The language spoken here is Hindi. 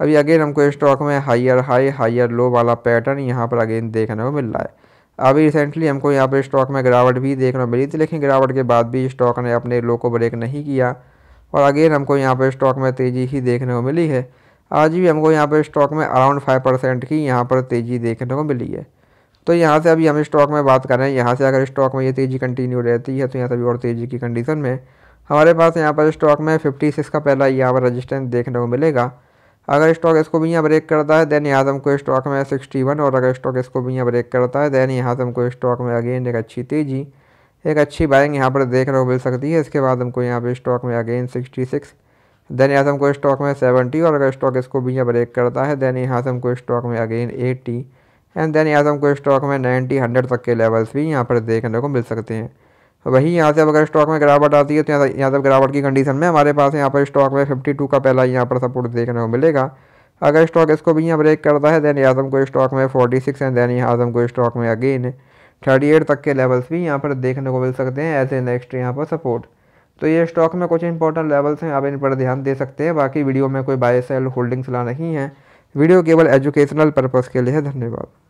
अभी अगेन हमको स्टॉक में हायर हाई हायर लो वाला पैटर्न यहाँ पर अगेन देखने को मिल रहा है अभी रिसेंटली हमको यहाँ पर स्टॉक में गिरावट भी देखने को मिली थी लेकिन गिरावट के बाद भी स्टॉक ने अपने लो को ब्रेक नहीं किया और अगेन हमको यहाँ पर स्टॉक में तेज़ी ही देखने को मिली है आज भी हमको यहाँ पर स्टॉक में अराउंड फाइव परसेंट की यहाँ पर तेज़ी देखने को मिली है तो यहाँ से अभी हम स्टॉक में बात कर रहे हैं यहाँ से अगर स्टॉक में ये तेज़ी कंटिन्यू रहती है तो यहाँ से भी और तेज़ी की कंडीशन में हमारे पास यहाँ पर स्टॉक में फिफ्टी सिक्स का पहला यहाँ पर रजिस्टेंस देखने को मिलेगा अगर स्टॉक इसको भी यहाँ ब्रेक करता है देन यहाँ को हमको स्टॉक में सिक्सटी वन और अगर स्टॉक इसको भी यहाँ ब्रेक करता है देन यहाँ को हमको स्टॉक में अगेन एक अच्छी तेज़ी एक अच्छी बाइंग यहाँ पर देखने को मिल सकती है इसके बाद हमको यहाँ पर स्टॉक में अगेन सिक्सटी सिक्स देन यहाँ को हमको स्टॉक में सेवेंटी और अगर स्टॉक इसको भी यहाँ ब्रेक करता है देन यहाँ को हमको स्टॉक में अगेन एट्टी एंड देन यहाँ को हमको स्टॉक में नाइन्टी हंड्रेड तक के लेवल्स भी यहाँ पर देखने को मिल सकते हैं वही यहाँ से अब अगर स्टॉक में गिरावट आती है तो यहाँ से गिरावट की कंडीशन में हमारे पास यहाँ पर स्टॉक में फिफ्टी टू का पहला यहाँ पर सपोर्ट देखने को मिलेगा अगर स्टॉक इसको भी यहाँ ब्रेक करता है दैन आजम को स्टॉक में फोर्टी सिक्स एंड दैन आजम को स्टॉक में अगेन थर्टी एट तक के लेवल्स भी यहाँ पर देखने को मिल सकते हैं ऐसे नेक्स्ट यहाँ पर सपोर्ट तो ये स्टॉक में कुछ इंपॉर्टेंट लेवल्स हैं आप इन पर ध्यान दे सकते हैं बाकी वीडियो में कोई बाय सेल होल्डिंग्स ला नहीं है वीडियो केवल एजुकेशनल पर्पज़ के लिए है धन्यवाद